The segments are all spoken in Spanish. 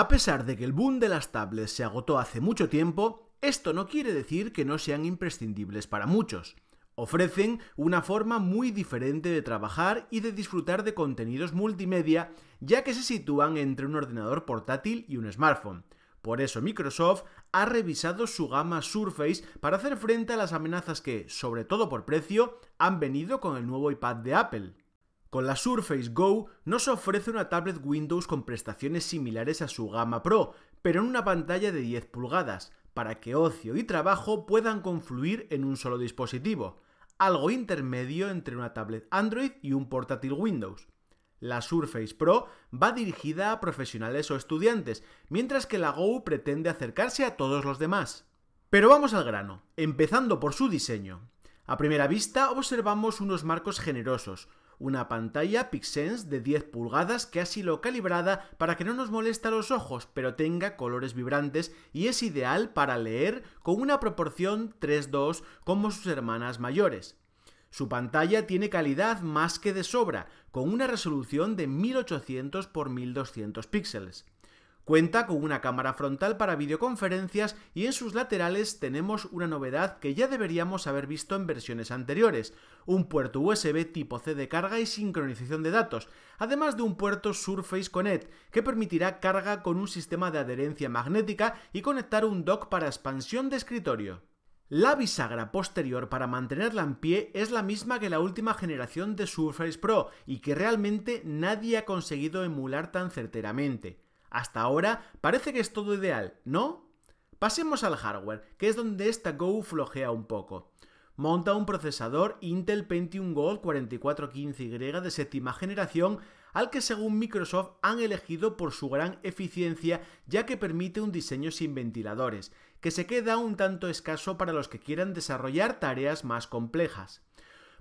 A pesar de que el boom de las tablets se agotó hace mucho tiempo, esto no quiere decir que no sean imprescindibles para muchos. Ofrecen una forma muy diferente de trabajar y de disfrutar de contenidos multimedia, ya que se sitúan entre un ordenador portátil y un smartphone. Por eso Microsoft ha revisado su gama Surface para hacer frente a las amenazas que, sobre todo por precio, han venido con el nuevo iPad de Apple. Con la Surface Go nos ofrece una tablet Windows con prestaciones similares a su gama Pro, pero en una pantalla de 10 pulgadas, para que ocio y trabajo puedan confluir en un solo dispositivo, algo intermedio entre una tablet Android y un portátil Windows. La Surface Pro va dirigida a profesionales o estudiantes, mientras que la Go pretende acercarse a todos los demás. Pero vamos al grano, empezando por su diseño. A primera vista observamos unos marcos generosos, una pantalla Pixense de 10 pulgadas que ha sido calibrada para que no nos molesta los ojos, pero tenga colores vibrantes y es ideal para leer con una proporción 3-2 como sus hermanas mayores. Su pantalla tiene calidad más que de sobra, con una resolución de 1800 x 1200 píxeles. Cuenta con una cámara frontal para videoconferencias y en sus laterales tenemos una novedad que ya deberíamos haber visto en versiones anteriores, un puerto USB tipo C de carga y sincronización de datos, además de un puerto Surface Connect que permitirá carga con un sistema de adherencia magnética y conectar un dock para expansión de escritorio. La bisagra posterior para mantenerla en pie es la misma que la última generación de Surface Pro y que realmente nadie ha conseguido emular tan certeramente. Hasta ahora parece que es todo ideal, ¿no? Pasemos al hardware, que es donde esta Go flojea un poco. Monta un procesador Intel Pentium Gold 4415Y de séptima generación al que según Microsoft han elegido por su gran eficiencia ya que permite un diseño sin ventiladores, que se queda un tanto escaso para los que quieran desarrollar tareas más complejas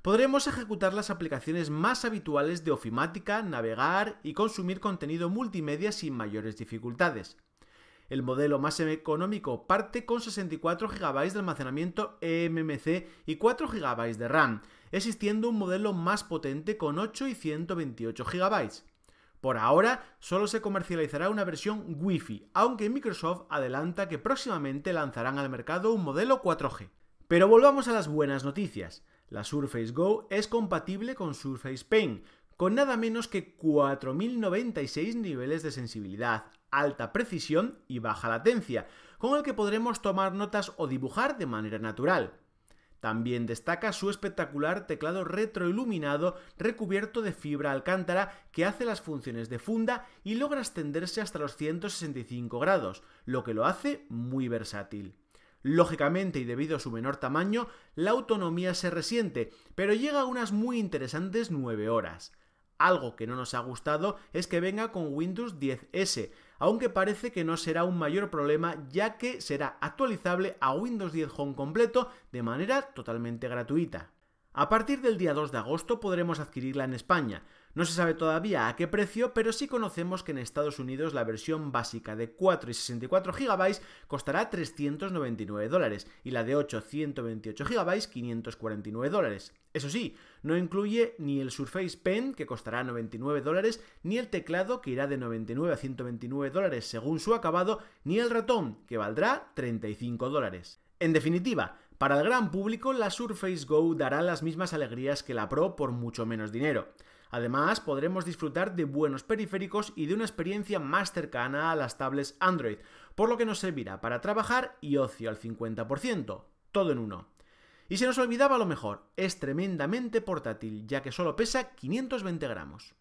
podremos ejecutar las aplicaciones más habituales de ofimática, navegar y consumir contenido multimedia sin mayores dificultades. El modelo más económico parte con 64 GB de almacenamiento eMMC y 4 GB de RAM, existiendo un modelo más potente con 8 y 128 GB. Por ahora, solo se comercializará una versión Wi-Fi, aunque Microsoft adelanta que próximamente lanzarán al mercado un modelo 4G. Pero volvamos a las buenas noticias. La Surface Go es compatible con Surface Pen, con nada menos que 4096 niveles de sensibilidad, alta precisión y baja latencia, con el que podremos tomar notas o dibujar de manera natural. También destaca su espectacular teclado retroiluminado recubierto de fibra alcántara que hace las funciones de funda y logra extenderse hasta los 165 grados, lo que lo hace muy versátil. Lógicamente y debido a su menor tamaño, la autonomía se resiente, pero llega a unas muy interesantes 9 horas. Algo que no nos ha gustado es que venga con Windows 10S, aunque parece que no será un mayor problema ya que será actualizable a Windows 10 Home completo de manera totalmente gratuita. A partir del día 2 de agosto podremos adquirirla en España. No se sabe todavía a qué precio, pero sí conocemos que en Estados Unidos la versión básica de 4 y 64 GB costará 399 dólares y la de 828 GB 549 dólares. Eso sí, no incluye ni el Surface Pen, que costará 99 dólares, ni el teclado, que irá de 99 a 129 dólares según su acabado, ni el ratón, que valdrá 35 dólares. En definitiva, para el gran público, la Surface Go dará las mismas alegrías que la Pro por mucho menos dinero. Además, podremos disfrutar de buenos periféricos y de una experiencia más cercana a las tablets Android, por lo que nos servirá para trabajar y ocio al 50%, todo en uno. Y se nos olvidaba lo mejor, es tremendamente portátil, ya que solo pesa 520 gramos.